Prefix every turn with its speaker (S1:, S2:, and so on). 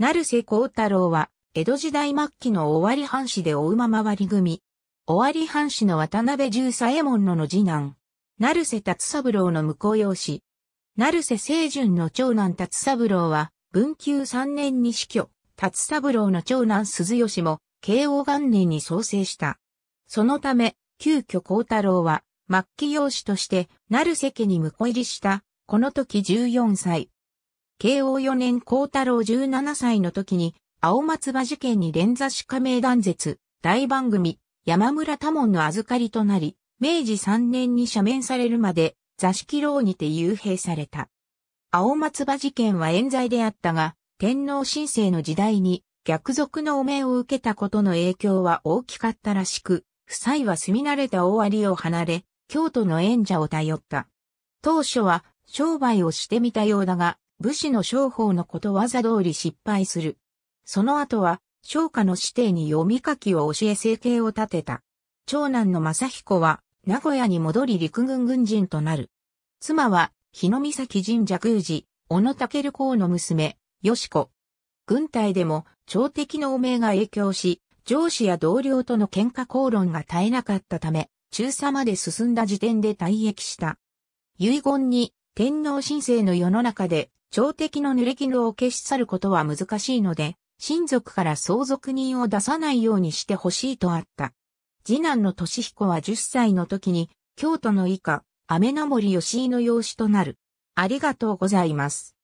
S1: 成瀬光太郎は、江戸時代末期の尾張藩士で大馬回り組。
S2: 尾張藩士の渡辺十左衛門のの次男。成瀬達三郎の婿養子。成瀬清純の長男達三郎は、文久三年に死去。達三郎の長男鈴吉も、慶応元年に創生した。そのため、急遽光太郎は、末期養子として、成瀬家に婿入りした。この時14歳。慶応4年高太郎17歳の時に、青松葉事件に連座し加盟断絶、大番組、山村多門の預かりとなり、明治3年に赦免されるまで、座敷牢にて幽閉された。青松葉事件は冤罪であったが、天皇神政の時代に逆賊の汚名を受けたことの影響は大きかったらしく、夫妻は住み慣れた大りを離れ、京都の縁者を頼った。当初は商売をしてみたようだが、武士の商法のことわざ通り失敗する。その後は、商家の指定に読み書きを教え生計を立てた。長男の正彦は、名古屋に戻り陸軍軍人となる。妻は、日野岬神社宮司、小野武公の娘、よし子。軍隊でも、朝敵の汚名が影響し、上司や同僚との喧嘩口論が絶えなかったため、中佐まで進んだ時点で退役した。遺言に、天皇神聖の世の中で朝敵の濡れ衣を消し去ることは難しいので、親族から相続人を出さないようにしてほしいとあった。次男の俊彦は10歳の時に、京都の以下、雨の森吉井の養子と
S1: なる。ありがとうございます。